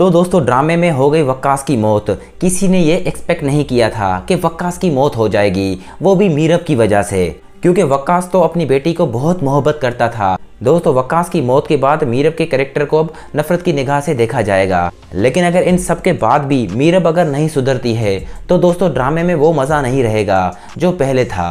तो दोस्तों ड्रामे में हो गई वक्कास की मौत किसी ने ये एक्सपेक्ट नहीं किया था कि वक्कास की मौत हो जाएगी वो भी मीरब की वजह से क्योंकि वक्कास तो अपनी बेटी को बहुत मोहब्बत करता था दोस्तों वक्कास की मौत के बाद मीरब के करेक्टर को अब नफरत की निगाह से देखा जाएगा लेकिन अगर इन सब के बाद भी मीरब अगर नहीं सुधरती है तो दोस्तों ड्रामे में वो मज़ा नहीं रहेगा जो पहले था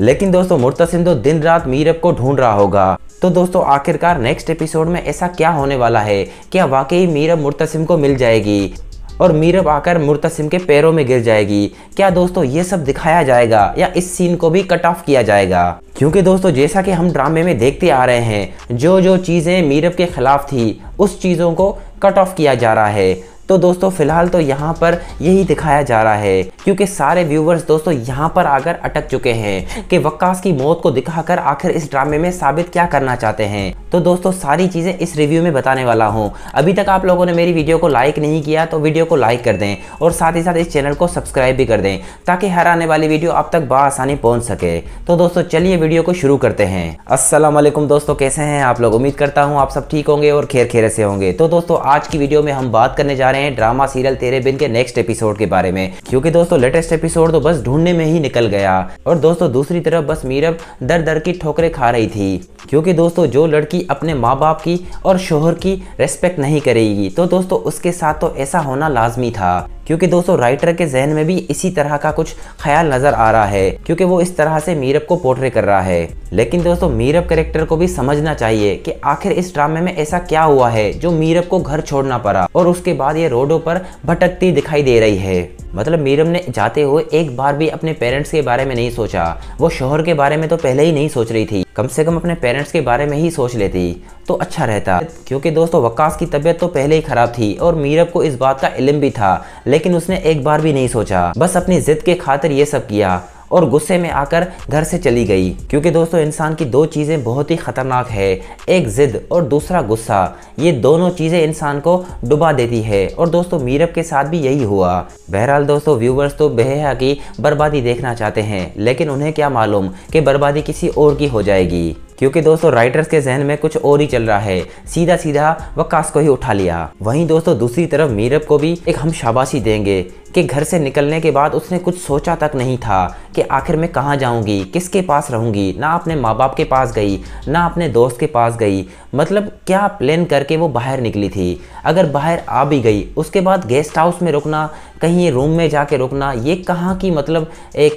लेकिन दोस्तों मुर्तसिम तो दिन रात मीरब को ढूंढ रहा होगा तो दोस्तों आखिरकार नेक्स्ट एपिसोड में ऐसा क्या होने वाला है क्या वाकई मीरा मुर्तसिम को मिल जाएगी और मीरब आकर मुर्तसिम के पैरों में गिर जाएगी क्या दोस्तों ये सब दिखाया जाएगा या इस सीन को भी कट ऑफ किया जाएगा क्योंकि दोस्तों जैसा कि हम ड्रामे में देखते आ रहे हैं जो जो चीज़ें मीरब के खिलाफ थी उस चीज़ों को कट ऑफ किया जा रहा है तो दोस्तों फिलहाल तो यहाँ पर यही दिखाया जा रहा है क्योंकि सारे व्यूवर्स दोस्तों यहाँ पर आकर अटक चुके हैं कि वक्कास की मौत को दिखाकर आखिर इस ड्रामे में साबित क्या करना चाहते हैं तो दोस्तों सारी चीज़ें इस रिव्यू में बताने वाला हूँ अभी तक आप लोगों ने मेरी वीडियो को लाइक नहीं किया तो वीडियो को लाइक कर दें और साथ ही साथ इस चैनल को सब्सक्राइब भी कर दें ताकि हर आने वाली वीडियो आप तक बसानी पहुँच सके तो दोस्तों चलिए वीडियो को शुरू करते हैं असलम दोस्तों कैसे हैं आप लोग उम्मीद करता हूँ आप सब ठीक होंगे और खेर खेरे से होंगे तो दोस्तों आज की वीडियो में हम बात करने जा रहे हैं हैं ड्रामा सीरियल तेरे बिन के नेक्स्ट एपिसोड के बारे में क्योंकि दोस्तों लेटेस्ट एपिसोड तो बस ढूंढने में ही निकल गया और दोस्तों दूसरी तरफ बस मीरब दर दर की ठोकरें खा रही थी क्योंकि दोस्तों जो लड़की अपने माँ बाप की और शोहर की रेस्पेक्ट नहीं करेगी तो दोस्तों उसके साथ तो ऐसा होना लाजमी था क्योंकि दोस्तों राइटर के जहन में भी इसी तरह का कुछ ख्याल नज़र आ रहा है क्योंकि वो इस तरह से मीरब को पोर्ट्रे कर रहा है लेकिन दोस्तों मीरब कैरेक्टर को भी समझना चाहिए कि आखिर इस ड्रामे में ऐसा क्या हुआ है जो मीरब को घर छोड़ना पड़ा और उसके बाद ये रोडों पर भटकती दिखाई दे रही है मतलब मीरम ने जाते हुए एक बार भी अपने पेरेंट्स के बारे में नहीं सोचा वो शोहर के बारे में तो पहले ही नहीं सोच रही थी कम से कम अपने पेरेंट्स के बारे में ही सोच लेती तो अच्छा रहता क्योंकि दोस्तों वक्कास की तबीयत तो पहले ही खराब थी और मीरब को इस बात का इलम भी था लेकिन उसने एक बार भी नहीं सोचा बस अपनी जिद के खातिर ये सब किया और गुस्से में आकर घर से चली गई क्योंकि दोस्तों इंसान की दो चीज़ें बहुत ही ख़तरनाक है एक ज़िद और दूसरा गुस्सा ये दोनों चीज़ें इंसान को डुबा देती है और दोस्तों मीरब के साथ भी यही हुआ बहरहाल दोस्तों व्यूवर्स तो बेहया की बर्बादी देखना चाहते हैं लेकिन उन्हें क्या मालूम कि बर्बादी किसी और की हो जाएगी क्योंकि दोस्तों राइटर्स के जहन में कुछ और ही चल रहा है सीधा सीधा कास को ही उठा लिया वहीं दोस्तों दूसरी तरफ मीरब को भी एक हम शाबाशी देंगे कि घर से निकलने के बाद उसने कुछ सोचा तक नहीं था कि आखिर मैं कहाँ जाऊँगी किसके पास रहूँगी ना अपने माँ बाप के पास गई ना अपने दोस्त के पास गई मतलब क्या प्लान करके वो बाहर निकली थी अगर बाहर आ भी गई उसके बाद गेस्ट हाउस में रुकना कहीं रूम में जाके रुकना ये कहाँ की मतलब एक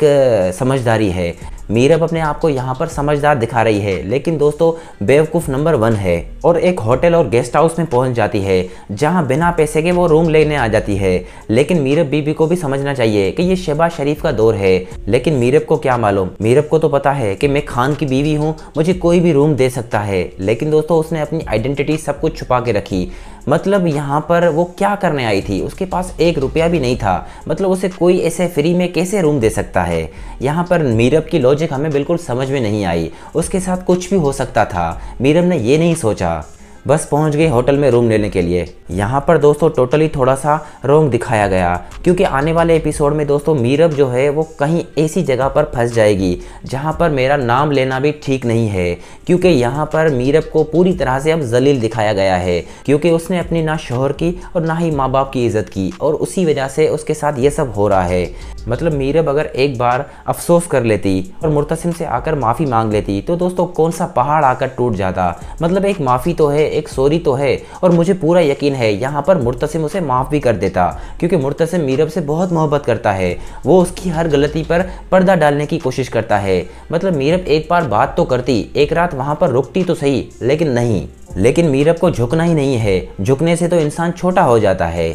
समझदारी है मीरब अपने आप को यहाँ पर समझदार दिखा रही है लेकिन दोस्तों बेवकूफ़ नंबर वन है और एक होटल और गेस्ट हाउस में पहुँच जाती है जहाँ बिना पैसे के वो रूम लेने आ जाती है लेकिन मीरब बीबी को भी समझना चाहिए कि ये शहबाज शरीफ का दौर है लेकिन मीरब को क्या मालूम मीरब को तो पता है कि मैं खान की बीवी हूँ मुझे कोई भी रूम दे सकता है लेकिन दोस्तों उसने अपनी आइडेंटिटी सब कुछ छुपा के रखी मतलब यहाँ पर वो क्या करने आई थी उसके पास एक रुपया भी नहीं था मतलब उसे कोई ऐसे फ्री में कैसे रूम दे सकता है यहाँ पर मीरब की लॉजिक हमें बिल्कुल समझ में नहीं आई उसके साथ कुछ भी हो सकता था मीरब ने ये नहीं सोचा बस पहुंच गई होटल में रूम लेने के लिए यहाँ पर दोस्तों टोटली थोड़ा सा रोंग दिखाया गया क्योंकि आने वाले एपिसोड में दोस्तों मीरब जो है वो कहीं ऐसी जगह पर फंस जाएगी जहाँ पर मेरा नाम लेना भी ठीक नहीं है क्योंकि यहाँ पर मीरब को पूरी तरह से अब जलील दिखाया गया है क्योंकि उसने अपनी ना शोहर की और ना ही माँ बाप की इज्जत की और उसी वजह से उसके साथ ये सब हो रहा है मतलब मीरब अगर एक बार अफसोस कर लेती और मुर्तसिम से आकर माफ़ी मांग लेती तो दोस्तों कौन सा पहाड़ आकर टूट जाता मतलब एक माफ़ी तो है एक सोरी तो है और मुझे पूरा यकीन है यहाँ पर मुर्तसिम उसे माफ़ भी कर देता क्योंकि मुर्तसिम मीरब से बहुत मोहब्बत करता है वो उसकी हर गलती पर पर्दा डालने की कोशिश करता है मतलब मीरब एक बार बात तो करती एक रात वहाँ पर रुकती तो सही लेकिन नहीं लेकिन मीरब को झुकना ही नहीं है झुकने से तो इंसान छोटा हो जाता है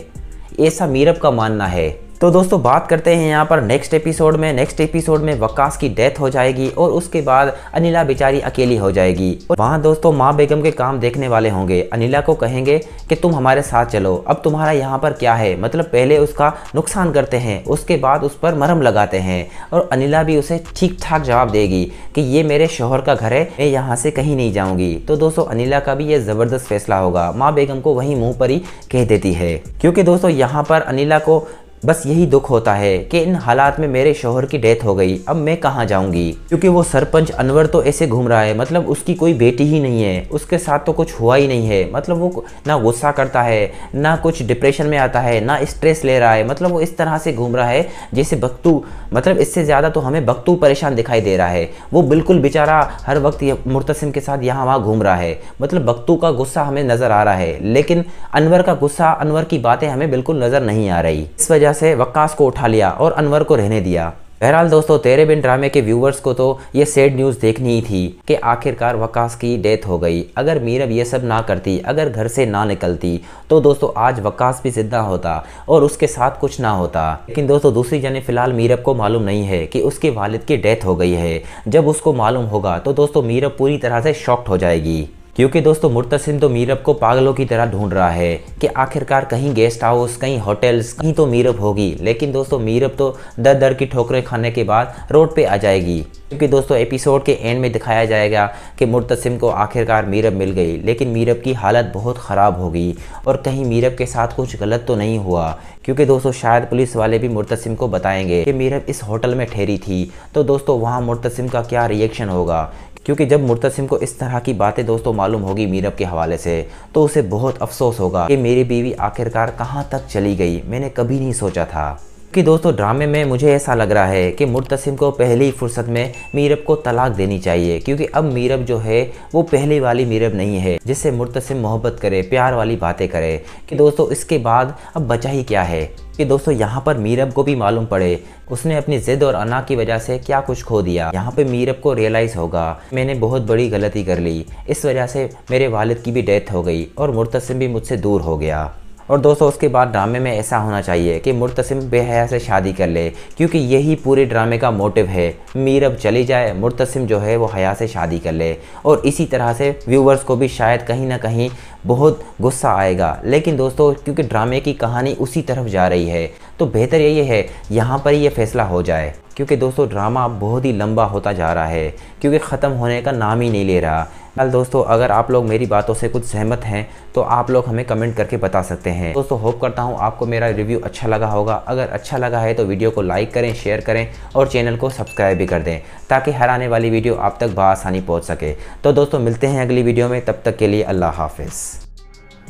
ऐसा मीरब का मानना है तो दोस्तों बात करते हैं यहाँ पर नेक्स्ट एपिसोड में नेक्स्ट एपिसोड में वकास की डेथ हो जाएगी और उसके बाद अनिला बेचारी अकेली हो जाएगी और वहाँ दोस्तों माँ बेगम के काम देखने वाले होंगे अनिला को कहेंगे कि तुम हमारे साथ चलो अब तुम्हारा यहाँ पर क्या है मतलब पहले उसका नुकसान करते हैं उसके बाद उस पर मरम लगाते हैं और अनिला भी उसे ठीक ठाक जवाब देगी कि ये मेरे शोहर का घर है मैं यहाँ से कहीं नहीं जाऊँगी तो दोस्तों अनिला का भी ये ज़बरदस्त फैसला होगा माँ बेगम को वहीं मुँह पर ही कह देती है क्योंकि दोस्तों यहाँ पर अनिला को बस यही दुख होता है कि इन हालात में मेरे शोहर की डेथ हो गई अब मैं कहाँ जाऊँगी क्योंकि वो सरपंच अनवर तो ऐसे घूम रहा है मतलब उसकी कोई बेटी ही नहीं है उसके साथ तो कुछ हुआ ही नहीं है मतलब वो ना गुस्सा करता है ना कुछ डिप्रेशन में आता है ना स्ट्रेस ले रहा है मतलब वो इस तरह से घूम रहा है जैसे बक्तू मतलब इससे ज़्यादा तो हमें बक्तू परेशान दिखाई दे रहा है वो बिल्कुल बेचारा हर वक्त मुर्तसिम के साथ यहाँ वहाँ घूम रहा है मतलब बक्तू का गुस्सा हमें नज़र आ रहा है लेकिन अनवर का गुस्सा अनवर की बातें हमें बिल्कुल नज़र नहीं आ रही इस वजह वजह से वक्कास को उठा लिया और अनवर को रहने दिया बहरहाल दोस्तों तेरे बिन ड्रामे के व्यूवर्स को तो ये सैड न्यूज़ देखनी ही थी कि आखिरकार वकास की डेथ हो गई अगर मीरब ये सब ना करती अगर घर से ना निकलती तो दोस्तों आज वकास भी जिद्दा होता और उसके साथ कुछ ना होता लेकिन दोस्तों दूसरी जने फ़िलहाल मीरब को मालूम नहीं है कि उसके वालिद की डेथ हो गई है जब उसको मालूम होगा तो दोस्तों मीरब पूरी तरह से शॉक्ट हो जाएगी क्योंकि दोस्तों मुर्तसिम तो मीरब को पागलों की तरह ढूंढ रहा है कि आखिरकार कहीं गेस्ट हाउस कहीं होटल्स कहीं तो मीरब होगी लेकिन दोस्तों मीरब तो दर दर की ठोकरें खाने के बाद रोड पे आ जाएगी क्योंकि दोस्तों एपिसोड के एंड में दिखाया जाएगा कि मुर्तसिम को आखिरकार मीरब मिल गई लेकिन मीरब की हालत बहुत ख़राब होगी और कहीं मीरब के साथ कुछ गलत तो नहीं हुआ क्योंकि दोस्तों शायद पुलिस वाले भी मुर्तसिम को बताएंगे कि मीरब इस होटल में ठहरी थी तो दोस्तों वहाँ मुर्तसिम का क्या रिएक्शन होगा क्योंकि जब मुर्तसिम को इस तरह की बातें दोस्तों मालूम होगी मीरब के हवाले से तो उसे बहुत अफसोस होगा कि मेरी बीवी आखिरकार कहाँ तक चली गई मैंने कभी नहीं सोचा था कि दोस्तों ड्रामे में मुझे ऐसा लग रहा है कि मुर्तसिम को पहली फुर्सत में मीरब को तलाक देनी चाहिए क्योंकि अब मीरब जो है वो पहले वाली मीरब नहीं है जिससे मुर्तसिम मोहब्बत करे प्यार वाली बातें करे कि दोस्तों इसके बाद अब बचा ही क्या है कि दोस्तों यहाँ पर मीरब को भी मालूम पड़े उसने अपनी जिद और अना की वजह से क्या कुछ खो दिया यहाँ पे मीरब को रियलाइज़ होगा मैंने बहुत बड़ी गलती कर ली इस वजह से मेरे वालिद की भी डेथ हो गई और मुर्तसिम भी मुझसे दूर हो गया और दोस्तों उसके बाद ड्रामे में ऐसा होना चाहिए कि मुर्तसिम बेहया से शादी कर ले क्योंकि यही पूरे ड्रामे का मोटिव है मीर अब चली जाए मुर्तसिम जो है वो हया से शादी कर ले और इसी तरह से व्यूवर्स को भी शायद कहीं ना कहीं बहुत गुस्सा आएगा लेकिन दोस्तों क्योंकि ड्रामे की कहानी उसी तरफ जा रही है तो बेहतर यही है यहाँ पर ही ये फैसला हो जाए क्योंकि दोस्तों ड्रामा बहुत ही लंबा होता जा रहा है क्योंकि ख़त्म होने का नाम ही नहीं ले रहा कल दोस्तों अगर आप लोग मेरी बातों से कुछ सहमत हैं तो आप लोग हमें कमेंट करके बता सकते हैं दोस्तों होप करता हूँ आपको मेरा रिव्यू अच्छा लगा होगा अगर अच्छा लगा है तो वीडियो को लाइक करें शेयर करें और चैनल को सब्सक्राइब भी कर दें ताकि हर आने वाली वीडियो आप तक बसानी पहुँच सके तो दोस्तों मिलते हैं अगली वीडियो में तब तक के लिए अल्लाह हाफिज़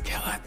kill him.